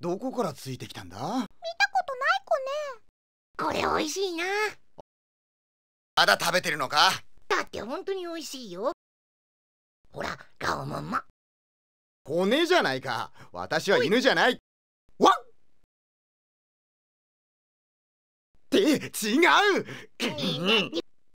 どこからついてきたんだ見たことない子ねこれ美味しいなまだ食べてるのかだって本当に美味しいよほらガオマンも骨じゃないか私は犬じゃないわっって違う